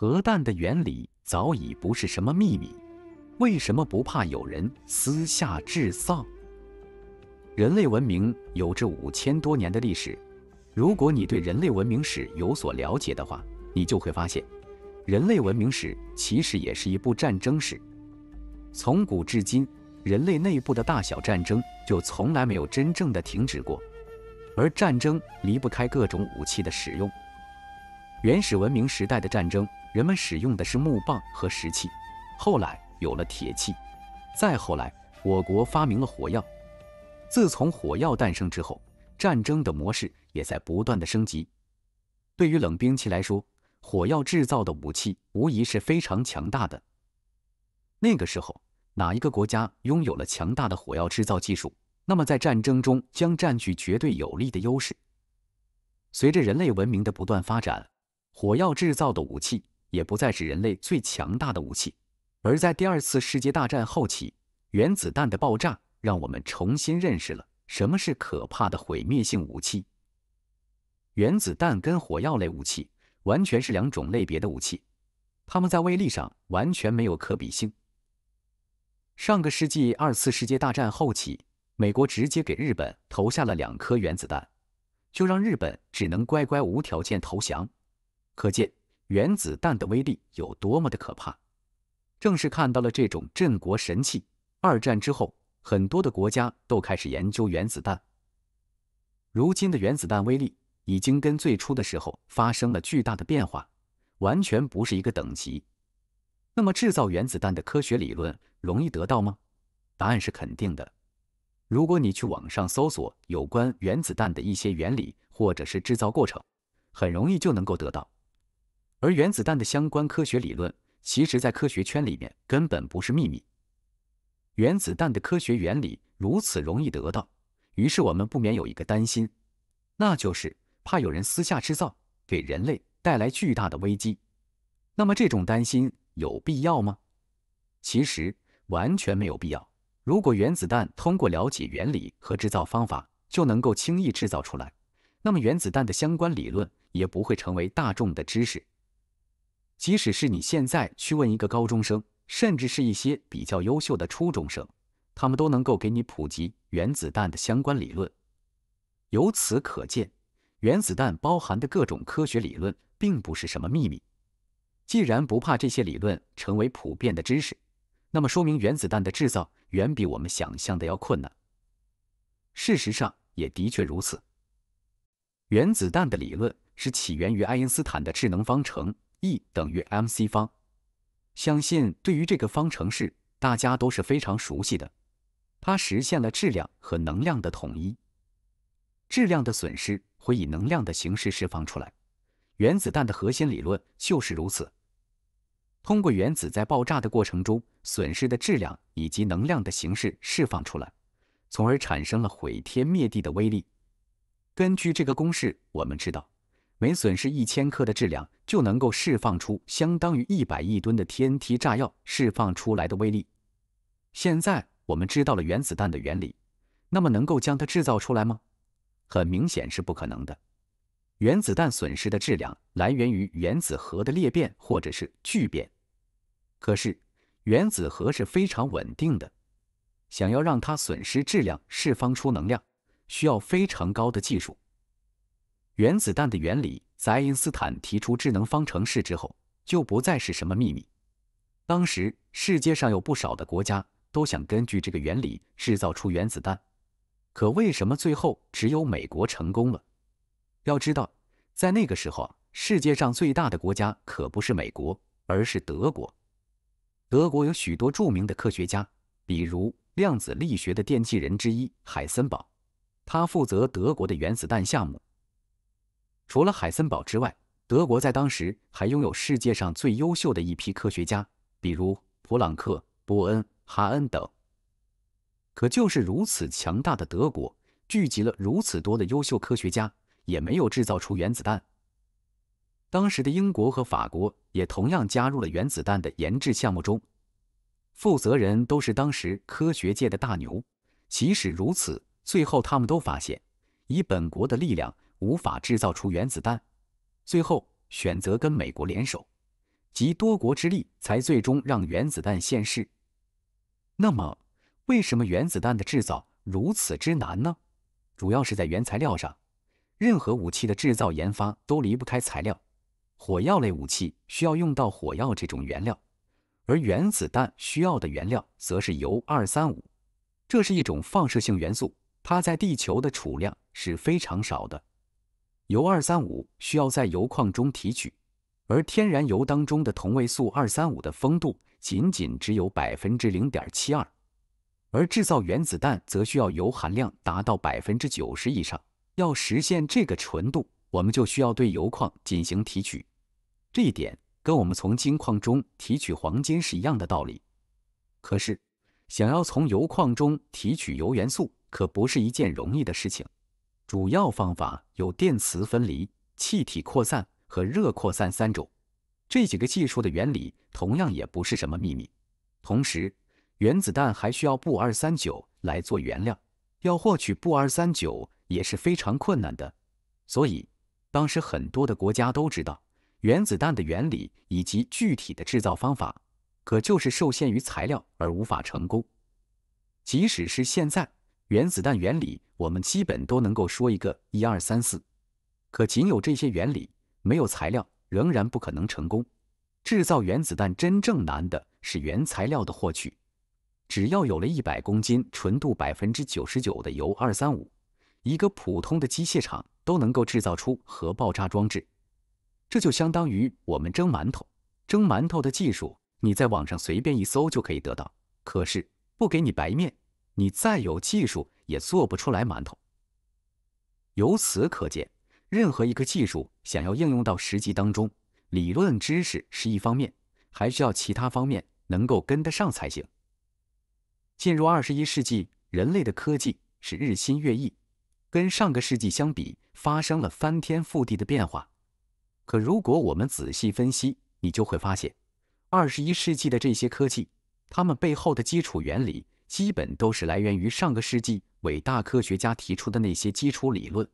核弹的原理早已不是什么秘密，为什么不怕有人私下制造？人类文明有着五千多年的历史，如果你对人类文明史有所了解的话，你就会发现，人类文明史其实也是一部战争史。从古至今，人类内部的大小战争就从来没有真正的停止过，而战争离不开各种武器的使用。原始文明时代的战争。人们使用的是木棒和石器，后来有了铁器，再后来我国发明了火药。自从火药诞生之后，战争的模式也在不断的升级。对于冷兵器来说，火药制造的武器无疑是非常强大的。那个时候，哪一个国家拥有了强大的火药制造技术，那么在战争中将占据绝对有利的优势。随着人类文明的不断发展，火药制造的武器。也不再是人类最强大的武器，而在第二次世界大战后期，原子弹的爆炸让我们重新认识了什么是可怕的毁灭性武器。原子弹跟火药类武器完全是两种类别的武器，它们在威力上完全没有可比性。上个世纪二次世界大战后期，美国直接给日本投下了两颗原子弹，就让日本只能乖乖无条件投降。可见。原子弹的威力有多么的可怕，正是看到了这种镇国神器，二战之后很多的国家都开始研究原子弹。如今的原子弹威力已经跟最初的时候发生了巨大的变化，完全不是一个等级。那么制造原子弹的科学理论容易得到吗？答案是肯定的。如果你去网上搜索有关原子弹的一些原理或者是制造过程，很容易就能够得到。而原子弹的相关科学理论，其实，在科学圈里面根本不是秘密。原子弹的科学原理如此容易得到，于是我们不免有一个担心，那就是怕有人私下制造，给人类带来巨大的危机。那么这种担心有必要吗？其实完全没有必要。如果原子弹通过了解原理和制造方法就能够轻易制造出来，那么原子弹的相关理论也不会成为大众的知识。即使是你现在去问一个高中生，甚至是一些比较优秀的初中生，他们都能够给你普及原子弹的相关理论。由此可见，原子弹包含的各种科学理论并不是什么秘密。既然不怕这些理论成为普遍的知识，那么说明原子弹的制造远比我们想象的要困难。事实上也的确如此。原子弹的理论是起源于爱因斯坦的智能方程。E 等于 mc 方，相信对于这个方程式，大家都是非常熟悉的。它实现了质量和能量的统一，质量的损失会以能量的形式释放出来。原子弹的核心理论就是如此，通过原子在爆炸的过程中损失的质量以及能量的形式释放出来，从而产生了毁天灭地的威力。根据这个公式，我们知道。每损失一千克的质量，就能够释放出相当于一百亿吨的 TNT 炸药释放出来的威力。现在我们知道了原子弹的原理，那么能够将它制造出来吗？很明显是不可能的。原子弹损失的质量来源于原子核的裂变或者是聚变，可是原子核是非常稳定的，想要让它损失质量、释放出能量，需要非常高的技术。原子弹的原理，在爱因斯坦提出智能方程式之后，就不再是什么秘密。当时世界上有不少的国家都想根据这个原理制造出原子弹，可为什么最后只有美国成功了？要知道，在那个时候，世界上最大的国家可不是美国，而是德国。德国有许多著名的科学家，比如量子力学的奠基人之一海森堡，他负责德国的原子弹项目。除了海森堡之外，德国在当时还拥有世界上最优秀的一批科学家，比如普朗克、波恩、哈恩等。可就是如此强大的德国，聚集了如此多的优秀科学家，也没有制造出原子弹。当时的英国和法国也同样加入了原子弹的研制项目中，负责人都是当时科学界的大牛。即使如此，最后他们都发现，以本国的力量。无法制造出原子弹，最后选择跟美国联手，集多国之力，才最终让原子弹现世。那么，为什么原子弹的制造如此之难呢？主要是在原材料上，任何武器的制造研发都离不开材料。火药类武器需要用到火药这种原料，而原子弹需要的原料则是铀二三五，这是一种放射性元素，它在地球的储量是非常少的。铀二三五需要在铀矿中提取，而天然铀当中的同位素二三五的丰度仅仅只有百分之零点七二，而制造原子弹则需要铀含量达到百分之九十以上。要实现这个纯度，我们就需要对铀矿进行提取，这一点跟我们从金矿中提取黄金是一样的道理。可是，想要从铀矿中提取铀元素可不是一件容易的事情。主要方法有电磁分离、气体扩散和热扩散三种。这几个技术的原理同样也不是什么秘密。同时，原子弹还需要钚二三九来做原料，要获取钚二三九也是非常困难的。所以，当时很多的国家都知道原子弹的原理以及具体的制造方法，可就是受限于材料而无法成功。即使是现在。原子弹原理，我们基本都能够说一个一二三四。可仅有这些原理，没有材料，仍然不可能成功制造原子弹。真正难的是原材料的获取。只要有了一百公斤纯度百分之九十九的铀二三五，一个普通的机械厂都能够制造出核爆炸装置。这就相当于我们蒸馒头，蒸馒头的技术，你在网上随便一搜就可以得到。可是不给你白面。你再有技术，也做不出来馒头。由此可见，任何一个技术想要应用到实际当中，理论知识是一方面，还需要其他方面能够跟得上才行。进入二十一世纪，人类的科技是日新月异，跟上个世纪相比，发生了翻天覆地的变化。可如果我们仔细分析，你就会发现，二十一世纪的这些科技，它们背后的基础原理。基本都是来源于上个世纪伟大科学家提出的那些基础理论。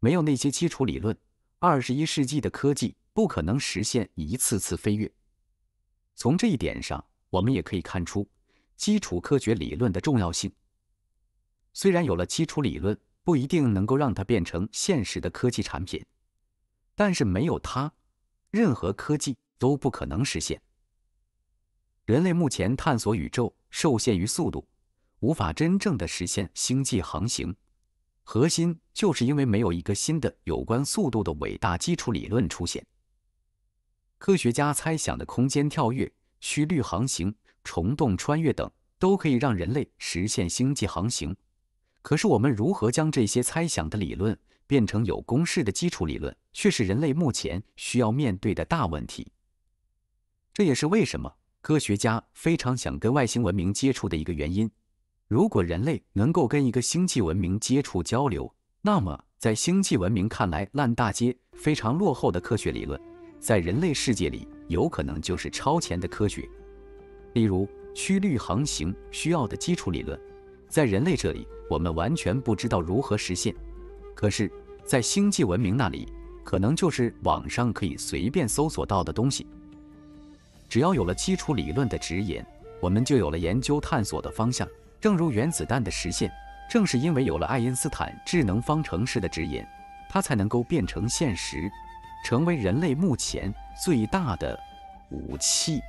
没有那些基础理论，二十一世纪的科技不可能实现一次次飞跃。从这一点上，我们也可以看出基础科学理论的重要性。虽然有了基础理论，不一定能够让它变成现实的科技产品，但是没有它，任何科技都不可能实现。人类目前探索宇宙。受限于速度，无法真正的实现星际航行。核心就是因为没有一个新的有关速度的伟大基础理论出现。科学家猜想的空间跳跃、曲率航行、虫洞穿越等，都可以让人类实现星际航行。可是，我们如何将这些猜想的理论变成有公式的基础理论，却是人类目前需要面对的大问题。这也是为什么。科学家非常想跟外星文明接触的一个原因，如果人类能够跟一个星际文明接触交流，那么在星际文明看来烂大街、非常落后的科学理论，在人类世界里有可能就是超前的科学。例如，曲率航行需要的基础理论，在人类这里我们完全不知道如何实现，可是，在星际文明那里，可能就是网上可以随便搜索到的东西。只要有了基础理论的指引，我们就有了研究探索的方向。正如原子弹的实现，正是因为有了爱因斯坦智能方程式的指引，它才能够变成现实，成为人类目前最大的武器。